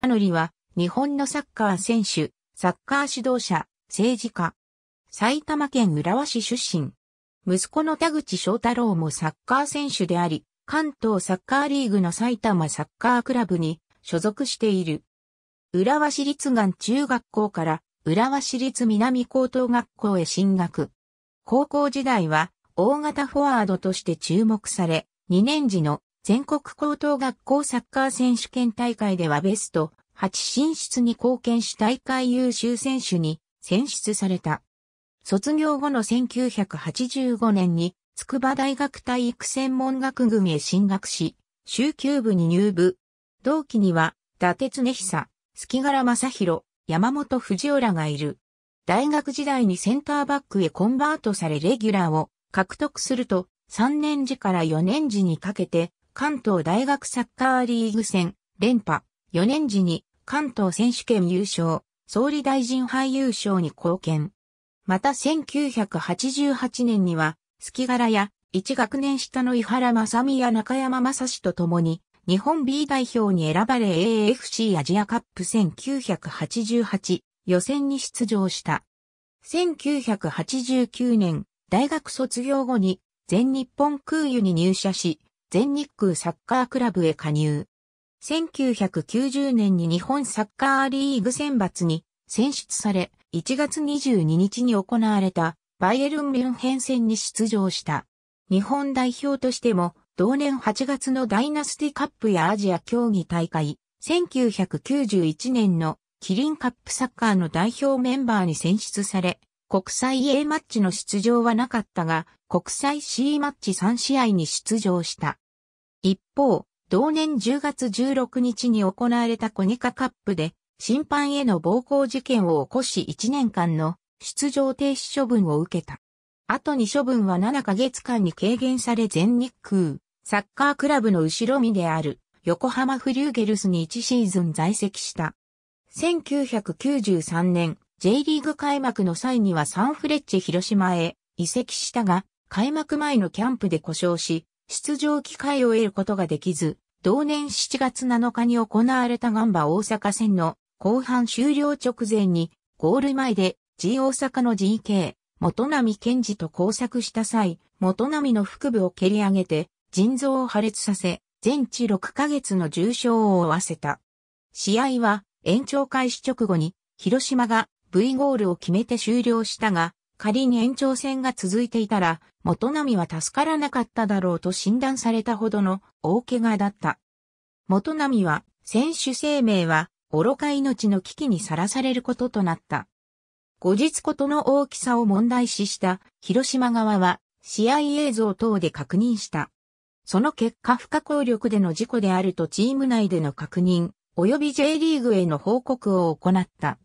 アノリは、日本のサッカー選手、サッカー指導者、政治家。埼玉県浦和市出身。息子の田口翔太郎もサッカー選手であり、関東サッカーリーグの埼玉サッカークラブに所属している。浦和市立岩中学校から浦和市立南高等学校へ進学。高校時代は大型フォワードとして注目され、2年時の全国高等学校サッカー選手権大会ではベスト8進出に貢献し大会優秀選手に選出された。卒業後の1985年に筑波大学体育専門学組へ進学し、週休部に入部。同期には、伊達常久、月柄正宏、山本藤尾らがいる。大学時代にセンターバックへコンバートされレギュラーを獲得すると、3年時から4年時にかけて関東大学サッカーリーグ戦、連覇、4年時に関東選手権優勝、総理大臣俳優賞に貢献。また1988年には、月柄や一学年下の伊原正美や中山正史と共に、日本 B 代表に選ばれ AFC アジアカップ1988予選に出場した。1989年、大学卒業後に全日本空輸に入社し、全日空サッカークラブへ加入。1990年に日本サッカーリーグ選抜に選出され、1月22日に行われたバイエルン・ミュンヘン戦に出場した。日本代表としても、同年8月のダイナスティカップやアジア競技大会、1991年のキリンカップサッカーの代表メンバーに選出され、国際 A マッチの出場はなかったが、国際 C マッチ3試合に出場した。一方、同年10月16日に行われたコニカカップで、審判への暴行事件を起こし1年間の出場停止処分を受けた。後に処分は7ヶ月間に軽減され全日空、サッカークラブの後ろ身である横浜フリューゲルスに1シーズン在籍した。1993年、J リーグ開幕の際にはサンフレッチェ広島へ移籍したが、開幕前のキャンプで故障し、出場機会を得ることができず、同年7月7日に行われたガンバ大阪戦の後半終了直前に、ゴール前で G 大阪の GK、元波健治と交錯した際、元波の腹部を蹴り上げて、腎臓を破裂させ、全治6ヶ月の重傷を負わせた。試合は延長開始直後に広島が V ゴールを決めて終了したが、仮に延長戦が続いていたら、元波は助からなかっただろうと診断されたほどの大怪我だった。元波は、選手生命は、愚か命の危機にさらされることとなった。後日ことの大きさを問題視した広島側は試合映像等で確認した。その結果不可抗力での事故であるとチーム内での確認、及び J リーグへの報告を行った。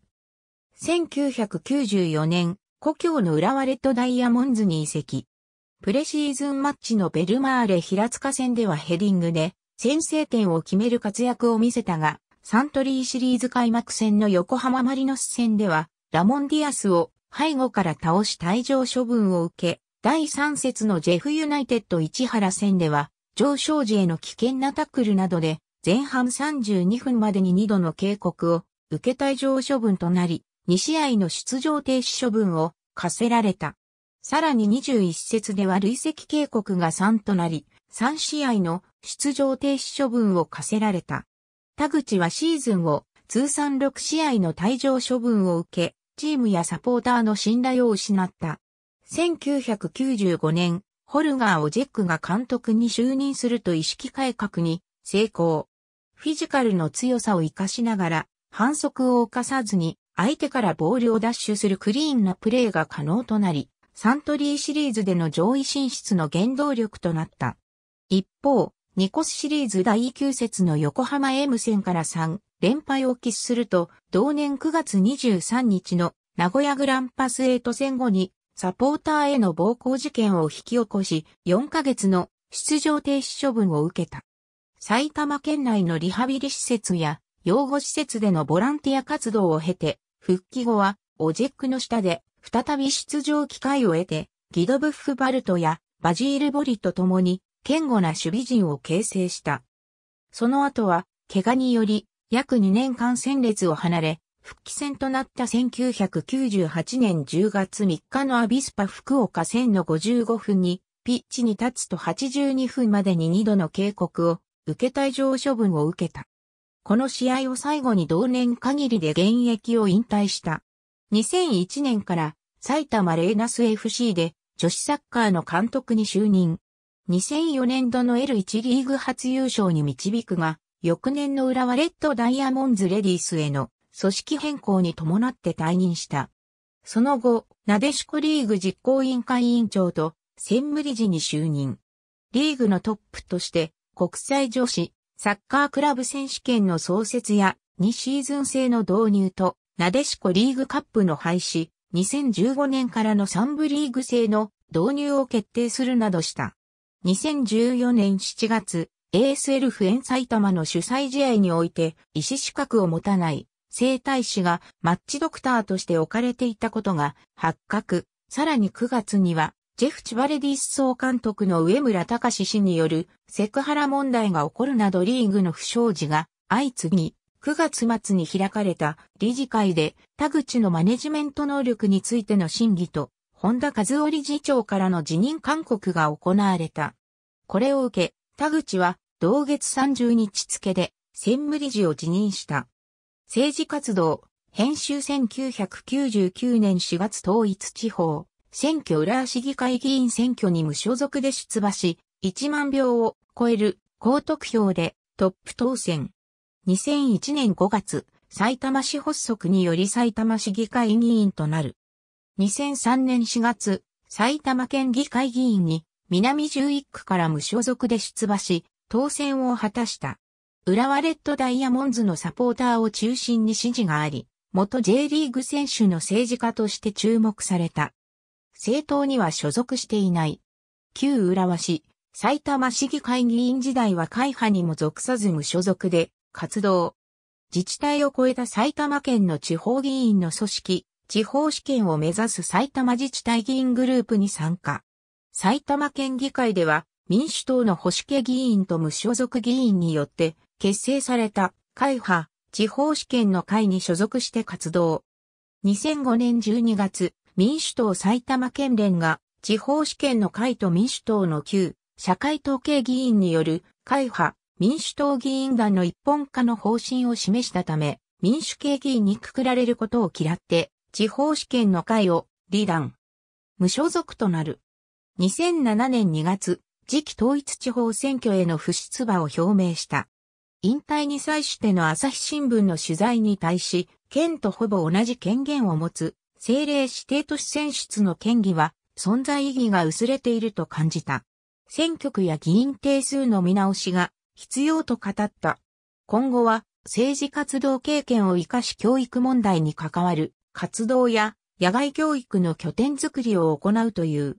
1994年、故郷の浦和レッドダイヤモンズに移籍。プレシーズンマッチのベルマーレ平塚戦ではヘディングで先制点を決める活躍を見せたが、サントリーシリーズ開幕戦の横浜マリノス戦では、ラモンディアスを背後から倒し退場処分を受け、第3節のジェフユナイテッド市原戦では、上昇時への危険なタックルなどで、前半32分までに2度の警告を受け退場処分となり、2試合の出場停止処分を課せられた。さらに21節では累積警告が3となり、3試合の出場停止処分を課せられた。田口はシーズンを通算6試合の退場処分を受け、チームやサポーターの信頼を失った。1995年、ホルガー・オジェックが監督に就任すると意識改革に成功。フィジカルの強さを活かしながら、反則を犯さずに相手からボールを奪取するクリーンなプレーが可能となり、サントリーシリーズでの上位進出の原動力となった。一方、ニコスシリーズ第9節の横浜 M 戦から3連敗を喫すると、同年9月23日の名古屋グランパス8戦後にサポーターへの暴行事件を引き起こし、4ヶ月の出場停止処分を受けた。埼玉県内のリハビリ施設や養護施設でのボランティア活動を経て、復帰後は、オジェックの下で、再び出場機会を得て、ギドブッフバルトやバジール・ボリと共に、堅固な守備陣を形成した。その後は、怪我により、約2年間戦列を離れ、復帰戦となった1998年10月3日のアビスパ福岡戦の55分に、ピッチに立つと82分までに2度の警告を受け退場処分を受けた。この試合を最後に同年限りで現役を引退した。2001年から埼玉レーナス FC で女子サッカーの監督に就任。2004年度の L1 リーグ初優勝に導くが、翌年の浦和レッドダイヤモンズレディースへの組織変更に伴って退任した。その後、なでしこリーグ実行委員会委員長と専務理事に就任。リーグのトップとして国際女子サッカークラブ選手権の創設や2シーズン制の導入と、なでしこリーグカップの廃止、2015年からの3部リーグ制の導入を決定するなどした。2014年7月、ASL フエン埼玉の主催試合において、医師資格を持たない生体師がマッチドクターとして置かれていたことが発覚。さらに9月にはジェフ・チバレディス総監督の上村隆氏によるセクハラ問題が起こるなどリーグの不祥事が相次ぎ、9月末に開かれた理事会で田口のマネジメント能力についての審議と、本田和夫理事長からの辞任勧告が行われた。これを受け、田口は同月30日付で専務理事を辞任した。政治活動、編集1999年4月統一地方、選挙浦和市議会議員選挙に無所属で出馬し、1万票を超える高得票でトップ当選。2001年5月、埼玉市発足により埼玉市議会議員となる。2003年4月、埼玉県議会議員に南11区から無所属で出馬し、当選を果たした。浦和レッドダイヤモンズのサポーターを中心に支持があり、元 J リーグ選手の政治家として注目された。政党には所属していない。旧浦和市、埼玉市議会議員時代は会派にも属さず無所属で活動。自治体を超えた埼玉県の地方議員の組織、地方試験を目指す埼玉自治体議員グループに参加。埼玉県議会では民主党の保守系議員と無所属議員によって結成された会派、地方試験の会に所属して活動。2005年12月、民主党埼玉県連が地方試験の会と民主党の旧社会統計議員による会派民主党議員団の一本化の方針を示したため民主系議員にくくられることを嫌って地方試験の会を離団。無所属となる。2007年2月、次期統一地方選挙への不出馬を表明した。引退に際しての朝日新聞の取材に対し、県とほぼ同じ権限を持つ政令指定都市選出の権利は存在意義が薄れていると感じた。選挙区や議員定数の見直しが必要と語った。今後は政治活動経験を活かし教育問題に関わる活動や野外教育の拠点づくりを行うという。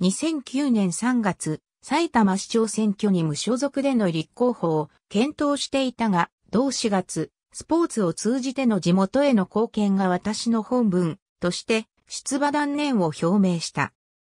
2009年3月、埼玉市長選挙に無所属での立候補を検討していたが、同4月、スポーツを通じての地元への貢献が私の本文、として出馬断念を表明した。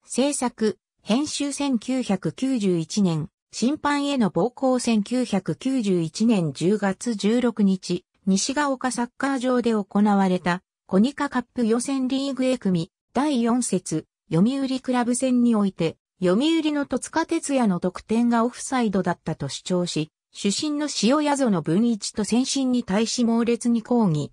制作、編集1991年、審判への暴行1991年10月16日、西が丘サッカー場で行われた、コニカカップ予選リーグ A 組、第4節、読売クラブ戦において、読売の戸塚哲也の得点がオフサイドだったと主張し、主審の塩宿の文一と先進に対し猛烈に抗議。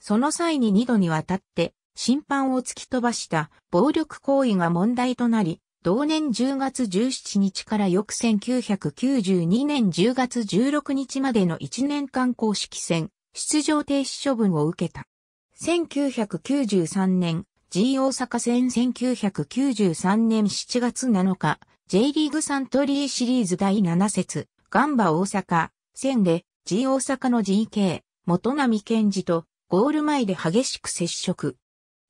その際に2度にわたって、審判を突き飛ばした暴力行為が問題となり、同年10月17日から翌1992年10月16日までの1年間公式戦、出場停止処分を受けた。1993年、G 大阪戦1993年7月7日、J リーグサントリーシリーズ第7節、ガンバ大阪、戦で G 大阪の GK、元並健二とゴール前で激しく接触。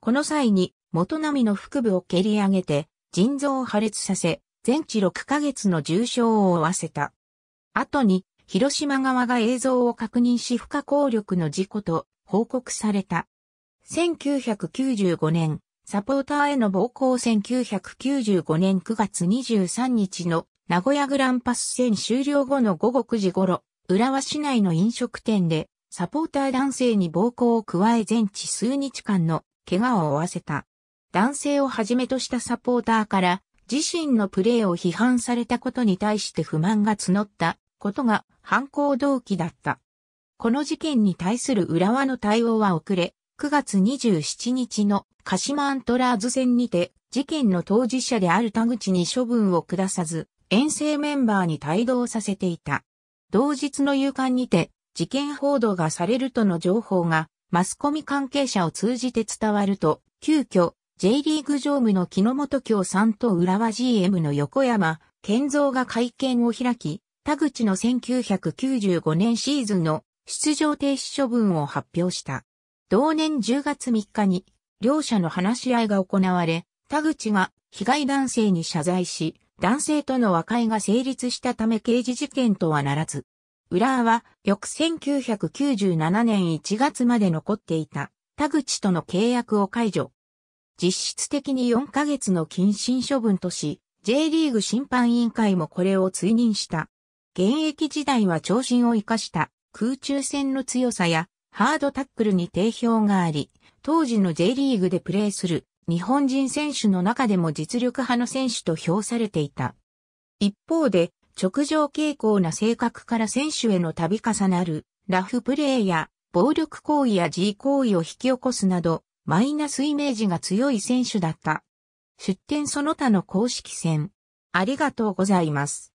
この際に、元波の腹部を蹴り上げて、腎臓を破裂させ、全治6ヶ月の重傷を負わせた。後に、広島側が映像を確認し不可抗力の事故と報告された。1995年、サポーターへの暴行1995年9月23日の名古屋グランパス戦終了後の午後9時頃、浦和市内の飲食店でサポーター男性に暴行を加え全治数日間の怪我を負わせた。男性をはじめとしたサポーターから自身のプレーを批判されたことに対して不満が募ったことが犯行動機だった。この事件に対する浦和の対応は遅れ、9月27日の鹿島アントラーズ戦にて、事件の当事者である田口に処分を下さず、遠征メンバーに帯同させていた。同日の夕刊にて、事件報道がされるとの情報がマスコミ関係者を通じて伝わると、急遽、J リーグ常務の木野本京さんと浦和 GM の横山健三が会見を開き、田口の1995年シーズンの出場停止処分を発表した。同年10月3日に、両者の話し合いが行われ、田口が被害男性に謝罪し、男性との和解が成立したため刑事事件とはならず、浦和は翌1997年1月まで残っていた田口との契約を解除。実質的に4ヶ月の謹慎処分とし、J リーグ審判委員会もこれを追認した。現役時代は長身を生かした空中戦の強さやハードタックルに定評があり、当時の J リーグでプレーする日本人選手の中でも実力派の選手と評されていた。一方で、直上傾向な性格から選手への度重なる、ラフプレーや、暴力行為や自行為を引き起こすなど、マイナスイメージが強い選手だった。出展その他の公式戦。ありがとうございます。